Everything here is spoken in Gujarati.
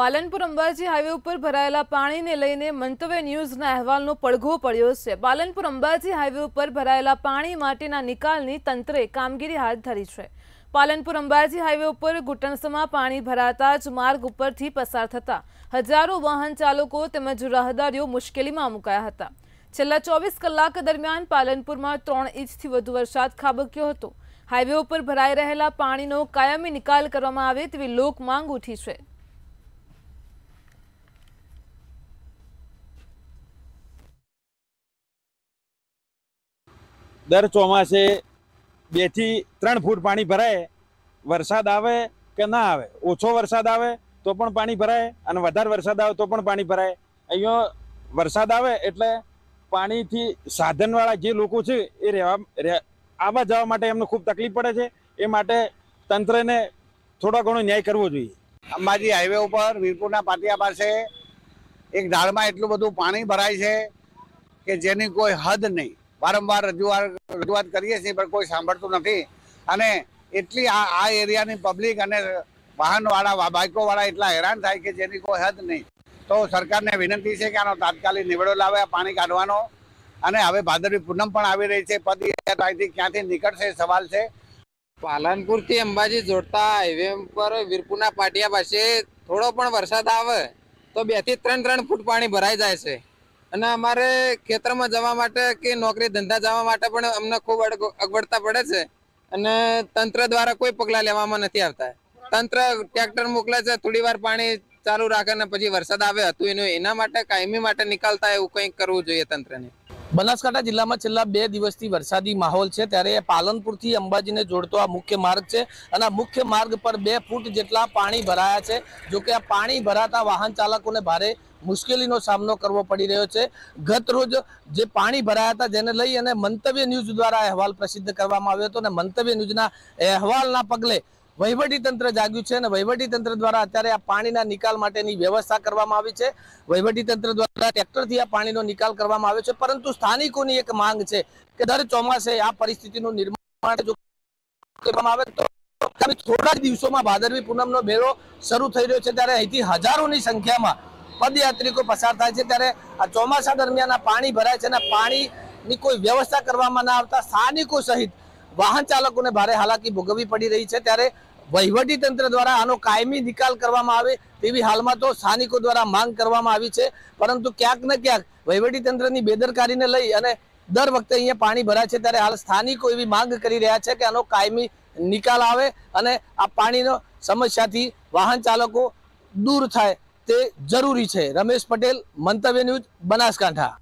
પાલનપુર અંબાજી હાઈવે ઉપર ભરાયેલા પાણીને લઈને મંતવ્ય ન્યૂઝના અહેવાલનો પડઘો પડ્યો છે પાલનપુર અંબાજી હાઈવે ઉપર ભરાયેલા પાણી માટેના નિકાલની તંત્રે કામગીરી હાથ ધરી છે પાલનપુર અંબાજી હાઈવે ઉપર ઘૂંટણસમાં પાણી ભરાતા જ માર્ગ ઉપરથી પસાર થતા હજારો વાહન ચાલકો તેમજ રાહદારીઓ મુશ્કેલીમાં મુકાયા હતા છેલ્લા ચોવીસ કલાક દરમિયાન પાલનપુરમાં ત્રણ ઇંચથી વધુ વરસાદ ખાબક્યો હતો હાઈવે ઉપર ભરાઈ રહેલા પાણીનો કાયમી નિકાલ કરવામાં આવે તેવી લોક માંગ ઉઠી છે દર ચોમાસે બેથી ત્રણ ફૂટ પાણી ભરાય વરસાદ આવે કે ના આવે ઓછો વરસાદ આવે તો પણ પાણી ભરાય અને વધારે વરસાદ આવે તો પણ પાણી ભરાય અહીંયા વરસાદ આવે એટલે પાણીથી સાધનવાળા જે લોકો છે એ રહેવા આવવા જવા માટે એમને ખૂબ તકલીફ પડે છે એ માટે તંત્રને થોડો ઘણો ન્યાય કરવો જોઈએ અંબાજી હાઈવે ઉપર વીરપુરના પાટિયા પાસે એક ઢાળમાં એટલું બધું પાણી ભરાય છે કે જેની કોઈ હદ નહીં વારંવાર રજૂઆત રજૂઆત કરીએ છીએ પણ કોઈ સાંભળતું નથી અને એટલી આ આ એરિયાની પબ્લિક અને વાહનવાળા બાઇકોવાળા એટલા હેરાન થાય કે જેની કોઈ હદ નહીં તો સરકારને વિનંતી છે કે આનો તાત્કાલિક નિવડો લાવે પાણી કાઢવાનો અને હવે ભાદરવી પૂનમ પણ આવી રહી છે પદયાત્રાથી ક્યાંથી નીકળશે સવાલ છે પાલનપુરથી અંબાજી જોડતા હાઈવે પર વીરપુરના પાટિયા પાસે થોડો પણ વરસાદ આવે તો બે થી ત્રણ ત્રણ ફૂટ પાણી ભરાઈ જાય છે અને અમારે ખેતરમાં જવા માટે કે નોકરી ધંધા જવા માટે પણ અમને ખૂબ અગવડતા પડે છે અને તંત્ર દ્વારા કોઈ પગલાં લેવામાં નથી આવતા તંત્ર ટ્રેક્ટર મોકલે છે થોડી વાર પાણી ચાલુ રાખે ને પછી વરસાદ આવે હતું એનું એના માટે કાયમી માટે નીકળતા એવું કંઈક કરવું જોઈએ તંત્રને બનાસકાંઠા જિલ્લામાં છેલ્લા બે દિવસથી વરસાદી માહોલ છે ત્યારે પાલનપુરથી અંબાજીને જોડતો આ મુખ્ય માર્ગ છે અને આ મુખ્ય માર્ગ પર બે ફૂટ જેટલા પાણી ભરાયા છે જોકે આ પાણી ભરાતા વાહન ચાલકોને ભારે મુશ્કેલીનો સામનો કરવો પડી રહ્યો છે ગત રોજ જે પાણી ભરાયા હતા જેને લઈ અને મંતવ્ય ન્યૂઝ દ્વારા અહેવાલ પ્રસિદ્ધ કરવામાં આવ્યો હતો અને મંતવ્ય ન્યૂઝના અહેવાલના પગલે વહીવટી તંત્ર જાગ્યું છે અને વહીવટી તંત્ર દ્વારા અત્યારે આ પાણીના નિકાલ માટેની વ્યવસ્થા કરવામાં આવી છે વહીવટી તંત્ર દ્વારા ટ્રેક્ટરથી આ પાણીનો નિકાલ કરવામાં આવ્યો છે પરંતુ સ્થાનિકોની એક માંગ છે કે દર ચોમાસે આ પરિસ્થિતિનું નિર્માણ જો કરવામાં આવે તો થોડા જ દિવસોમાં ભાદરવી પૂનમનો મેળો શરૂ થઈ રહ્યો છે ત્યારે અહીંથી હજારોની સંખ્યામાં પદયાત્રિકો પસાર થાય છે ત્યારે આ ચોમાસા દરમિયાન આ પાણી ભરાય છે અને પાણીની કોઈ વ્યવસ્થા કરવામાં ના આવતા સ્થાનિકો સહિત વાહન ચાલકોને ભારે હાલાકી ભોગવવી પડી રહી છે ત્યારે વહીવટી તંત્ર દ્વારા આનો કાયમી નિકાલ કરવામાં આવે તેવી હાલમાં તો સ્થાનિકો દ્વારા માંગ કરવામાં આવી છે પરંતુ ક્યાંક ને ક્યાંક વહીવટી તંત્રની બેદરકારીને લઈ અને દર વખતે અહીંયા પાણી ભરાય છે ત્યારે હાલ સ્થાનિકો એવી માંગ કરી રહ્યા છે કે આનો કાયમી નિકાલ આવે અને આ પાણીનો સમસ્યાથી વાહન ચાલકો દૂર થાય તે જરૂરી છે રમેશ પટેલ મંતવ્ય ન્યૂઝ બનાસકાંઠા